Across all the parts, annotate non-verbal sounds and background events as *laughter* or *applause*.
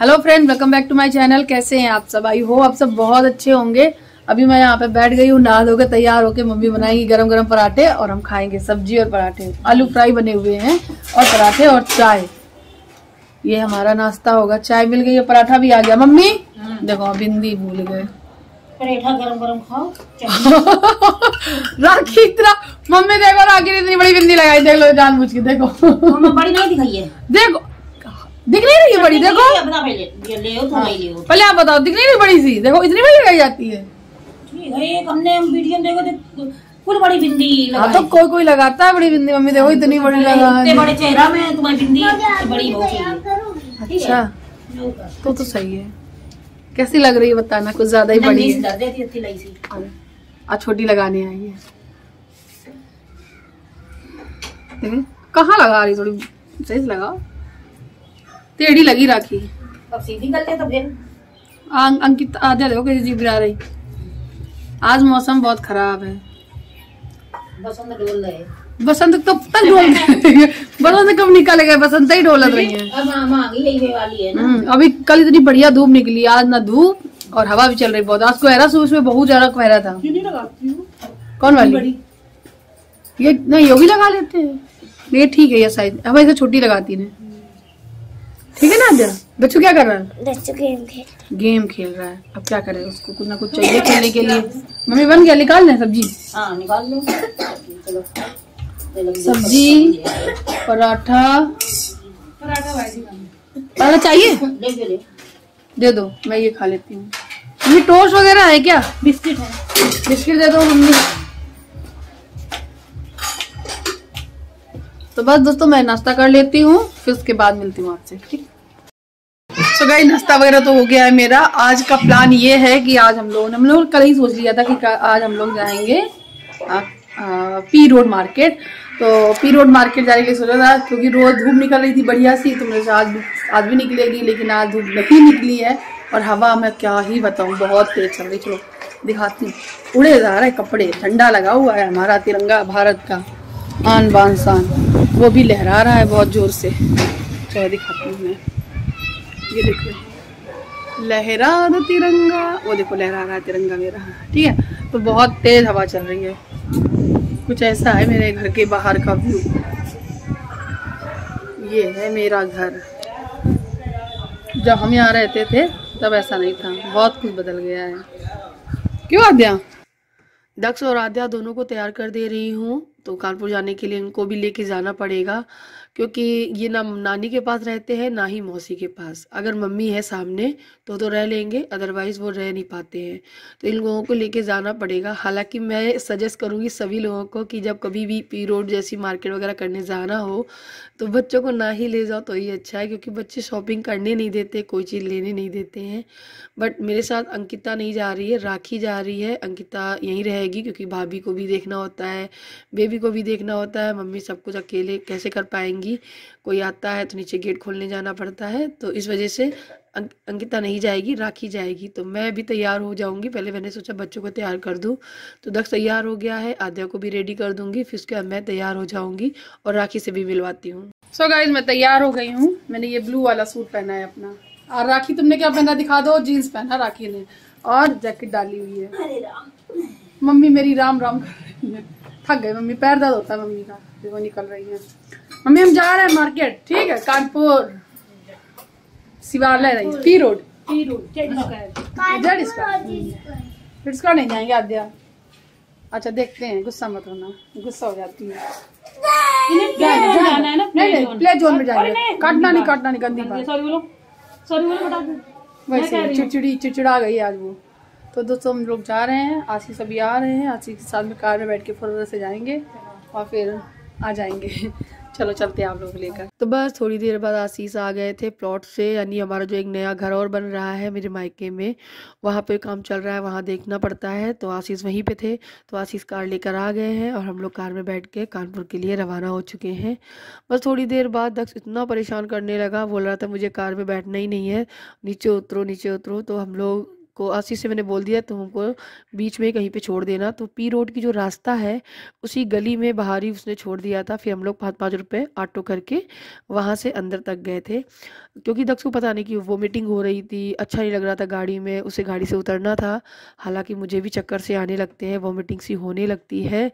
Hello friend welcome back to my channel कैसे हैं आप सब आई हो आप सब बहुत अच्छे होंगे अभी मैं यहाँ पे बैठ गई हूँ नहा धोकर तैयार होके मम्मी बनाएगी गरम गरम पराठे और हम खाएंगे सब्जी और पराठे आलू फ्राई बने हुए हैं और पराठे और चाय ये हमारा नाश्ता होगा चाय मिल गई है पराठा भी आ गया मम्मी हम्म। देखो बिंदी भूल गए पराठा गरम गरम खाओ *laughs* राखी इतना मम्मी देखो राखी ने इतनी बड़ी बिंदी लगाई देख लो जानबूझ के देखो बड़ी नहीं दिखाई है देखो दिख नहीं रही है बड़ी हाँ। देखो पहले आप बताओ दिख नहीं रही बड़ी सी देखो इतनी बड़ी लगाई जाती है एक हमने वीडियो देखो तो बड़ी बिंदी हाँ, लगाई तो कोई कोई लगाता है बड़ी बिंदी मम्मी देखो इतनी बड़ी लगा चेहरा में तुम्हारी बिंदी तो बड़ी अच्छा तो तो सही है कैसी लग रही है बताना कुछ ज्यादा ही बड़ी है आज छोटी लगाने आई है हम्म, कहाँ लगा रही थोड़ी सही लगाओ टेढ़ी लगी राखी अब सीधी कर ले तो फिर अंकित आधा देखो कैसे जी बिरा रही आज मौसम बहुत खराब है बसंत डोल रहे बसंत तो तक डोल बसंत कब निकल गए बसंत ही डोल रही है अब आगी वाली है ना हम्म, अभी कल इतनी बढ़िया धूप निकली आज ना धूप और हवा भी चल रही बहुत आज कोहरा सुबह सुबह बहुत ज्यादा कोहरा था कौन वाली ये नहीं योगी लगा लेते हैं ये ठीक है ये साइज हमें इसे छोटी लगाती है ठीक है ना आद्या बच्चू क्या कर रहा है बच्चू गेम खेल गेम खेल रहा है अब क्या करे उसको कुछ ना कुछ चाहिए खेलने के लिए मम्मी बन गया निकाल लें सब्जी हाँ, निकाल सब्जी पराठा पराठा चाहिए दे दो मैं ये खा लेती हूँ ये टोस्ट वगैरह है क्या बिस्किट है बिस्किट दे दो मम्मी तो बस दोस्तों मैं नाश्ता कर लेती हूँ फिर उसके बाद मिलती हूँ आपसे ठीक सो so नाश्ता वगैरह तो हो गया है मेरा आज का प्लान ये है कि आज हम लोग हम लोग कल ही सोच लिया था कि आज हम लोग जाएंगे आ, आ, पी रोड मार्केट तो पी रोड मार्केट जाने के लिए सोचा था क्योंकि रोज़ धूप निकल रही थी बढ़िया सी तो मेरे आज आज भी निकलेगी लेकिन आज धूप नहीं निकली है और हवा मैं क्या ही बताऊँ बहुत तेज चल रही चलो दिखाती हूँ उड़े जा रहे कपड़े ठंडा लगा हुआ है हमारा तिरंगा भारत का आन बान शान वो भी लहरा रहा है बहुत ज़ोर से चलो तो दिखाती हूँ मैं ये देखो लहरा दो तिरंगा वो देखो लहरा रहा है तिरंगा मेरा ठीक है तो बहुत तेज़ हवा चल रही है कुछ ऐसा है मेरे घर के बाहर का व्यू ये है मेरा घर जब हम यहाँ रहते थे तब ऐसा नहीं था बहुत कुछ बदल गया है क्यों आद्या दक्ष और आद्या दोनों को तैयार कर दे रही हूँ तो कानपुर जाने के लिए इनको भी लेके जाना पड़ेगा क्योंकि ये ना नानी के पास रहते हैं ना ही मौसी के पास अगर मम्मी है सामने तो तो रह लेंगे अदरवाइज़ वो रह नहीं पाते हैं तो इन लोगों को लेके जाना पड़ेगा हालांकि मैं सजेस्ट करूँगी सभी लोगों को कि जब कभी भी पी रोड जैसी मार्केट वगैरह करने जाना हो तो बच्चों को ना ही ले जाओ तो ही अच्छा है क्योंकि बच्चे शॉपिंग करने नहीं देते कोई चीज़ लेने नहीं देते हैं बट मेरे साथ अंकिता नहीं जा रही है राखी जा रही है अंकिता यहीं रहेगी क्योंकि भाभी को भी देखना होता है बेबी को भी देखना होता है मम्मी सब कुछ अकेले कैसे कर पाएंगी जाएगी कोई आता है तो नीचे गेट खोलने जाना पड़ता है तो इस वजह से अंकिता नहीं जाएगी राखी जाएगी तो मैं भी तैयार हो जाऊंगी पहले मैंने सोचा बच्चों को तैयार कर दूं तो दक्ष तैयार हो गया है आद्या को भी रेडी कर दूंगी फिर उसके बाद मैं तैयार हो जाऊंगी और राखी से भी मिलवाती हूँ सो so गाइज मैं तैयार हो गई हूँ मैंने ये ब्लू वाला सूट पहना है अपना और राखी तुमने क्या पहना दिखा दो जीन्स पहना राखी ने और जैकेट डाली हुई है मम्मी मेरी राम राम थक गई मम्मी पैर दर्द होता है मम्मी का वो निकल रही है मम्मी हम जा रहे हैं मार्केट ठीक है कानपुर शिवालय रही पी रोड इसका नहीं जाएंगे आद्या अच्छा देखते हैं गुस्सा मत होना गुस्सा हो जाती है प्ले जोन में जाएंगे काटना नहीं काटना नहीं गंदी बात सॉरी बोलो बोलो वैसे चिड़चिड़ी चिड़चिड़ा गई आज वो तो दोस्तों हम लोग जा रहे हैं आशीष अभी आ रहे हैं आशीष के साथ में कार में बैठ के फोर से जाएंगे और फिर आ जाएंगे चलो चलते हैं आप लोग लेकर तो बस थोड़ी देर बाद आशीष आ गए थे प्लॉट से यानी हमारा जो एक नया घर और बन रहा है मेरे मायके में वहाँ पे काम चल रहा है वहाँ देखना पड़ता है तो आशीष वहीं पे थे तो आशीष कार लेकर आ गए हैं और हम लोग कार में बैठ के कानपुर के लिए रवाना हो चुके हैं बस थोड़ी देर बाद दक्ष इतना परेशान करने लगा बोल रहा था मुझे कार में बैठना ही नहीं है नीचे उतरो नीचे उतरो तो हम लोग को अस्सी से मैंने बोल दिया तो हमको बीच में कहीं पे छोड़ देना तो पी रोड की जो रास्ता है उसी गली में बाहर ही उसने छोड़ दिया था फिर हम लोग पाँच पाँच रुपये ऑटो करके वहाँ से अंदर तक गए थे क्योंकि दक्ष को पता नहीं कि वोमिटिंग हो रही थी अच्छा नहीं लग रहा था गाड़ी में उसे गाड़ी से उतरना था हालाँकि मुझे भी चक्कर से आने लगते हैं वोमिटिंग सी होने लगती है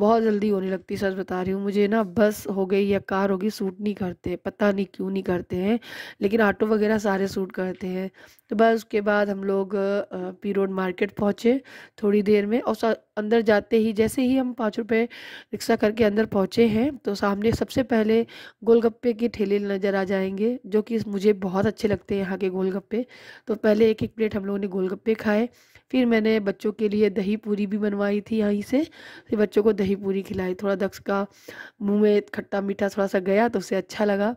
बहुत जल्दी होने लगती है सच बता रही हूँ मुझे ना बस हो गई या कार होगी सूट नहीं करते पता नहीं क्यों नहीं करते हैं लेकिन ऑटो वगैरह सारे सूट करते हैं तो बस उसके बाद हम लोग पी रोड मार्केट पहुँचे थोड़ी देर में और अंदर जाते ही जैसे ही हम पाँच रुपये रिक्शा करके अंदर पहुँचे हैं तो सामने सबसे पहले गोलगप्पे के ठेले नज़र आ जाएंगे जो कि मुझे बहुत अच्छे लगते हैं यहाँ के गोलगप्पे तो पहले एक एक प्लेट हम लोगों ने गोलगप्पे खाए फिर मैंने बच्चों के लिए दही पूरी भी बनवाई थी यहीं से फिर बच्चों को दही पूरी खिलाई थोड़ा दक्ष का मुँह में खट्टा मीठा थोड़ा सा गया तो उसे अच्छा लगा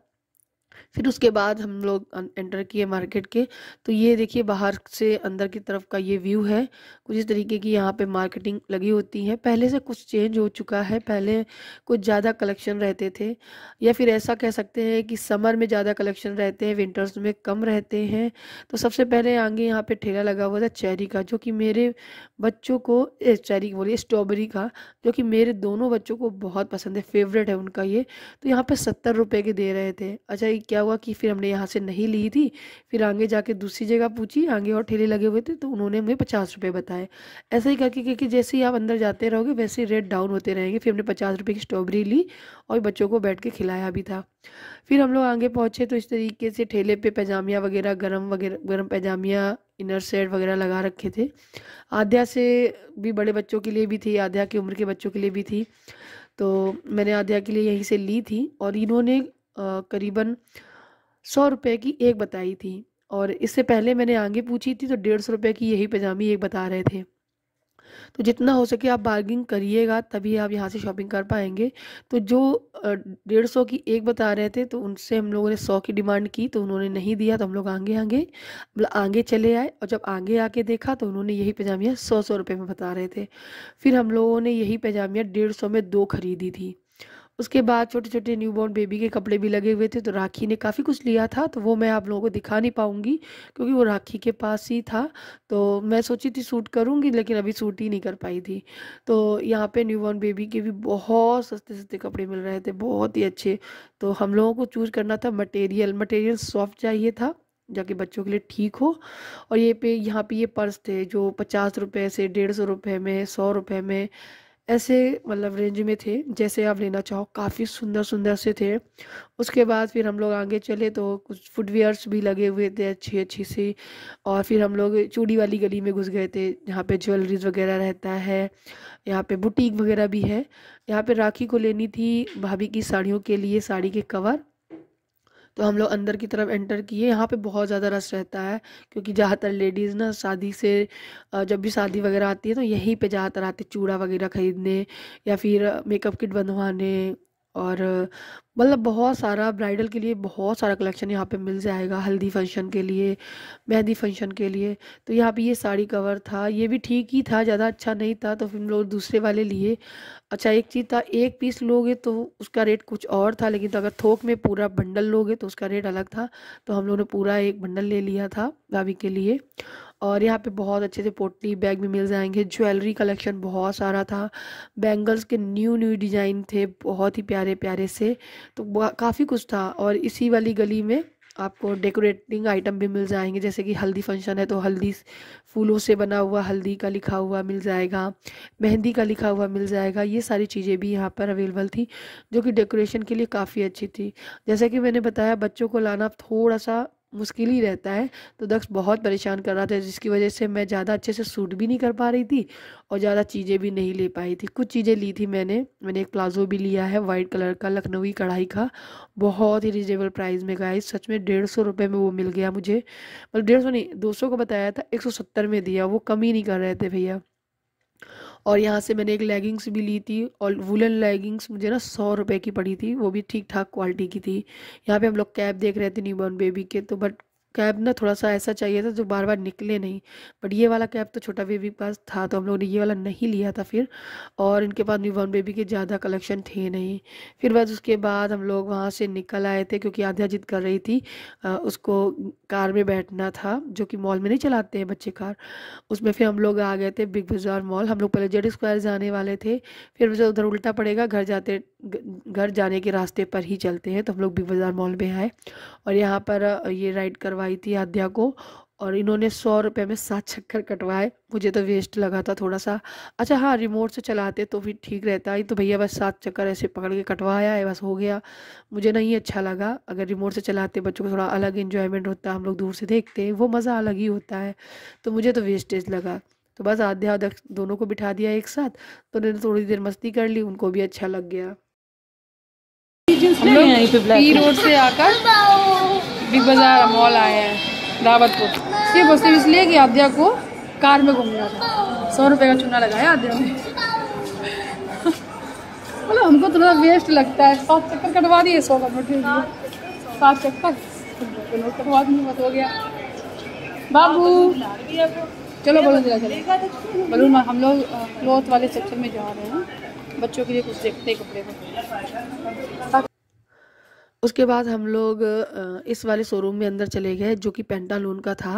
फिर उसके बाद हम लोग एंटर अं, किए मार्केट के तो ये देखिए बाहर से अंदर की तरफ का ये व्यू है कुछ इस तरीके की यहाँ पे मार्केटिंग लगी होती है पहले से कुछ चेंज हो चुका है पहले कुछ ज़्यादा कलेक्शन रहते थे या फिर ऐसा कह सकते हैं कि समर में ज़्यादा कलेक्शन रहते हैं विंटर्स में कम रहते हैं तो सबसे पहले आगे यहाँ पर ठेला लगा हुआ था चेरी का जो कि मेरे बच्चों को चेरी बोलिए स्ट्रॉबेरी का जो कि मेरे दोनों बच्चों को बहुत पसंद है फेवरेट है उनका ये तो यहाँ पर सत्तर रुपये के दे रहे थे अच्छा क्या हुआ कि फिर हमने यहाँ से नहीं ली थी फिर आगे जाके दूसरी जगह पूछी आगे और ठेले लगे हुए थे तो उन्होंने हमें पचास रुपये बताए ऐसे ही करके क्योंकि जैसे ही आप अंदर जाते रहोगे वैसे ही रेट डाउन होते रहेंगे फिर हमने पचास रुपये की स्ट्रॉबेरी ली और बच्चों को बैठ के खिलाया भी था फिर हम लोग आगे पहुँचे तो इस तरीके से ठेले पर पैजामिया वगैरह गर्म वगैरह गर्म पैजामिया इनर सेट वगैरह लगा रखे थे आध्या से भी बड़े बच्चों के लिए भी थी आध्या की उम्र के बच्चों के लिए भी थी तो मैंने आध्या के लिए यहीं से ली थी और इन्होंने करीबन सौ रुपये की एक बताई थी और इससे पहले मैंने आगे पूछी थी तो डेढ़ सौ रुपये की यही पजामी एक बता रहे थे तो जितना हो सके आप बार्गिंग करिएगा तभी आप यहाँ से शॉपिंग कर पाएंगे तो जो डेढ़ सौ की एक बता रहे थे तो उनसे हम लोगों ने सौ की डिमांड की तो उन्होंने नहीं दिया तो हम लोग आगे आगे मतलब आगे चले आए और जब आगे आके देखा तो उन्होंने यही पैजामिया सौ सौ रुपये में बता रहे थे फिर हम लोगों ने यही पैजामिया डेढ़ सौ में दो खरीदी थी उसके बाद छोटे छोटे न्यू बॉर्न बेबी के कपड़े भी लगे हुए थे तो राखी ने काफ़ी कुछ लिया था तो वो मैं आप लोगों को दिखा नहीं पाऊँगी क्योंकि वो राखी के पास ही था तो मैं सोची थी सूट करूँगी लेकिन अभी सूट ही नहीं कर पाई थी तो यहाँ पर न्यू बॉर्न बेबी के भी बहुत सस्ते सस्ते कपड़े मिल रहे थे बहुत ही अच्छे तो हम लोगों को चूज़ करना था मटेरियल मटेरियल सॉफ्ट चाहिए था जाके बच्चों के लिए ठीक हो और ये पे यहाँ पे ये पर्स थे जो पचास रुपये से डेढ़ सौ रुपये में सौ रुपये में ऐसे मतलब रेंज में थे जैसे आप लेना चाहो काफ़ी सुंदर सुंदर से थे उसके बाद फिर हम लोग आगे चले तो कुछ फुटवेयर्स भी लगे हुए थे अच्छी अच्छी सी और फिर हम लोग चूड़ी वाली गली में घुस गए थे जहाँ पे ज्वेलरीज वगैरह रहता है यहाँ पे बुटीक वगैरह भी है यहाँ पे राखी को लेनी थी भाभी की साड़ियों के लिए साड़ी के कवर तो हम लोग अंदर की तरफ एंटर किए यहाँ पे बहुत ज़्यादा रश रहता है क्योंकि ज़्यादातर लेडीज़ ना शादी से जब भी शादी वगैरह आती है तो यहीं पे ज़्यादातर आते चूड़ा वगैरह ख़रीदने या फिर मेकअप किट बनवाने और मतलब बहुत सारा ब्राइडल के लिए बहुत सारा कलेक्शन यहाँ पे मिल जाएगा हल्दी फंक्शन के लिए मेहंदी फंक्शन के लिए तो यहाँ पे ये साड़ी कवर था ये भी ठीक ही था ज़्यादा अच्छा नहीं था तो फिर हम लोग दूसरे वाले लिए अच्छा एक चीज़ था एक पीस लोगे तो उसका रेट कुछ और था लेकिन तो अगर थोक में पूरा बंडल लोगे तो उसका रेट अलग था तो हम लोगों ने पूरा एक बंडल ले लिया था भाभी के लिए और यहाँ पे बहुत अच्छे से पोटली बैग भी मिल जाएंगे ज्वेलरी कलेक्शन बहुत सारा था बैंगल्स के न्यू न्यू डिज़ाइन थे बहुत ही प्यारे प्यारे से तो काफ़ी कुछ था और इसी वाली गली में आपको डेकोरेटिंग आइटम भी मिल जाएंगे जैसे कि हल्दी फंक्शन है तो हल्दी फूलों से बना हुआ हल्दी का लिखा हुआ मिल जाएगा मेहंदी का लिखा हुआ मिल जाएगा ये सारी चीज़ें भी यहाँ पर अवेलेबल थी जो कि डेकोरेशन के लिए काफ़ी अच्छी थी जैसे कि मैंने बताया बच्चों को लाना थोड़ा सा मुश्किल ही रहता है तो दक्ष बहुत परेशान कर रहा था जिसकी वजह से मैं ज़्यादा अच्छे से सूट भी नहीं कर पा रही थी और ज़्यादा चीज़ें भी नहीं ले पाई थी कुछ चीज़ें ली थी मैंने मैंने एक प्लाजो भी लिया है वाइट कलर का लखनवी कढ़ाई का बहुत ही रिजनेबल प्राइस में गाइस सच में डेढ़ सौ रुपये में वो मिल गया मुझे मतलब डेढ़ सौ नहीं दो सौ का बताया था एक सौ सत्तर में दिया वो कम ही नहीं कर रहे थे भैया और यहाँ से मैंने एक लेगिंग्स भी ली थी और वुलन लेगिंग्स मुझे ना सौ रुपये की पड़ी थी वो भी ठीक ठाक क्वालिटी की थी यहाँ पे हम लोग कैप देख रहे थे न्यू बॉर्न बेबी के तो बट कैब ना थोड़ा सा ऐसा चाहिए था जो बार बार निकले नहीं बट ये वाला कैब तो छोटा बेबी के पास था तो हम लोगों ने ये वाला नहीं लिया था फिर और इनके पास न्यू बॉर्न बेबी के ज़्यादा कलेक्शन थे नहीं फिर बस उसके बाद हम लोग वहाँ से निकल आए थे क्योंकि आध्या जिद कर रही थी आ, उसको कार में बैठना था जो कि मॉल में नहीं चलाते हैं बच्चे कार उसमें फिर हम लोग आ गए थे बिग बाज़ार मॉल हम लोग पहले जेड स्क्वायर जाने वाले थे फिर उधर उल्टा पड़ेगा घर जाते घर जाने के रास्ते पर ही चलते हैं तो हम लोग बिग बाज़ार मॉल में आए और यहाँ पर ये राइड करवा करवाई थी आद्या को और इन्होंने सौ रुपये में सात चक्कर कटवाए मुझे तो वेस्ट लगा था थोड़ा सा अच्छा हाँ रिमोट से चलाते तो फिर ठीक रहता है तो भैया बस सात चक्कर ऐसे पकड़ के कटवाया है बस हो गया मुझे नहीं अच्छा लगा अगर रिमोट से चलाते बच्चों को थोड़ा अलग इन्जॉयमेंट होता हम लोग दूर से देखते वो मज़ा अलग ही होता है तो मुझे तो वेस्टेज लगा तो बस आध्या दोनों को बिठा दिया एक साथ तो उन्होंने थोड़ी देर मस्ती कर ली उनको भी अच्छा लग गया रोड से आकर बिग बाज़ार मॉल आए हैं दावतपुर सिर्फ और सिर्फ इसलिए कि आद्या को कार में घूमना था सौ रुपये का चुना लगाया आद्या ने मतलब *laughs* हमको तो थोड़ा वेस्ट लगता है सात चक्कर कटवा दिए सौ का मोटी सात चक्कर कटवा मत हो गया बाबू चलो बलून जिला चलो बलून हम लोग क्लोथ वाले सेक्शन में जा रहे हैं बच्चों के लिए कुछ देखते हैं कपड़े को उसके बाद हम लोग इस वाले शोरूम में अंदर चले गए जो कि पेंटालून का था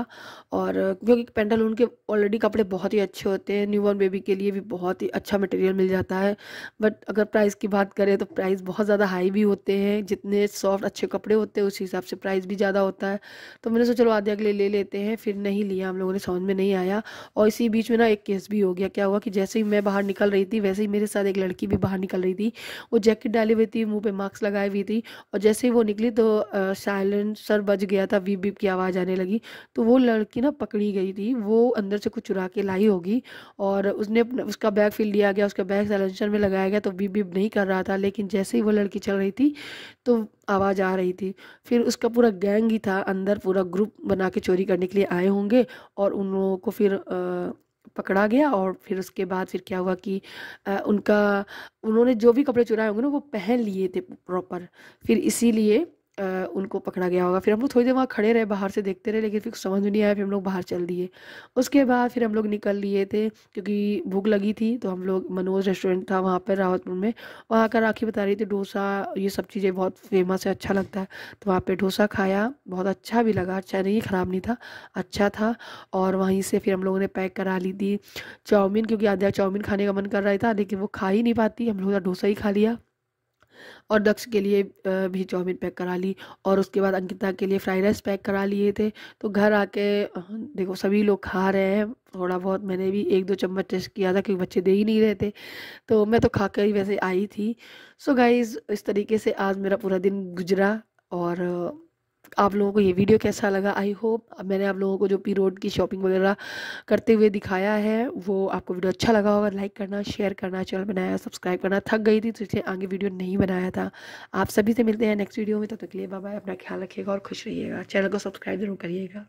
और क्योंकि पेंटालून के ऑलरेडी कपड़े बहुत ही अच्छे होते हैं न्यू बॉर्न बेबी के लिए भी बहुत ही अच्छा मटेरियल मिल जाता है बट अगर प्राइस की बात करें तो प्राइस बहुत ज़्यादा हाई भी होते हैं जितने सॉफ्ट अच्छे कपड़े होते हैं उस हिसाब से प्राइस भी ज़्यादा होता है तो मैंने सोचा चलो आधे अगले ले लेते हैं फिर नहीं लिया हम लोगों ने समझ में नहीं आया और इसी बीच में ना एक केस भी हो गया क्या हुआ कि जैसे ही मैं बाहर निकल रही थी वैसे ही मेरे साथ एक लड़की भी बाहर निकल रही थी वो जैकेट डाली हुई थी मुँह पर मास्क लगाई हुई थी और जैसे ही वो निकली तो साइलेंसर बज गया था बीप बीप की आवाज़ आने लगी तो वो लड़की ना पकड़ी गई थी वो अंदर से कुछ चुरा के लाई होगी और उसने उसका बैग फिल लिया गया उसका बैग साइलेंसर में लगाया गया तो बीप बीप नहीं कर रहा था लेकिन जैसे ही वो लड़की चल रही थी तो आवाज़ आ रही थी फिर उसका पूरा गैंग ही था अंदर पूरा ग्रुप बना के चोरी करने के लिए आए होंगे और उन लोगों को फिर आ, पकड़ा गया और फिर उसके बाद फिर क्या हुआ कि आ, उनका उन्होंने जो भी कपड़े चुराए होंगे ना वो पहन लिए थे प्रॉपर फिर इसीलिए उनको पकड़ा गया होगा फिर हम लोग थोड़ी देर वहाँ खड़े रहे बाहर से देखते रहे लेकिन फिर समझ नहीं आया फिर हम लोग बाहर चल दिए उसके बाद फिर हम लोग निकल लिए थे क्योंकि भूख लगी थी तो हम लोग मनोज रेस्टोरेंट था वहाँ पर रावतपुर में वहाँ का राखी बता रही थी डोसा ये सब चीज़ें बहुत फेमस है अच्छा लगता है तो वहाँ पर डोसा खाया बहुत अच्छा भी लगा अच्छा नहीं ख़राब नहीं था अच्छा था और वहीं से फिर हम लोगों ने पैक करा ली थी चाउमीन क्योंकि आधा चाउमीन खाने का मन कर रहा था लेकिन वो खा ही नहीं पाती हम लोग डोसा ही खा लिया और दक्ष के लिए भी चाउमीन पैक करा ली और उसके बाद अंकिता के लिए फ्राइड राइस पैक करा लिए थे तो घर आके देखो सभी लोग खा रहे हैं थोड़ा बहुत मैंने भी एक दो चम्मच टेस्ट किया था क्योंकि बच्चे दे ही नहीं रहे थे तो मैं तो खा कर ही वैसे आई थी सो गाइज़ इस तरीके से आज मेरा पूरा दिन गुजरा और आप लोगों को ये वीडियो कैसा लगा आई होप मैंने आप लोगों को जो पी रोड की शॉपिंग वगैरह करते हुए दिखाया है वो आपको वीडियो अच्छा लगा होगा लाइक करना शेयर करना चैनल बनाया सब्सक्राइब करना थक गई थी तो इसलिए आगे वीडियो नहीं बनाया था आप सभी से मिलते हैं नेक्स्ट वीडियो में तब तो तक तो लिए बाबा अपना ख्याल रखिएगा और खुश रहिएगा चैनल को सब्सक्राइब जरूर करिएगा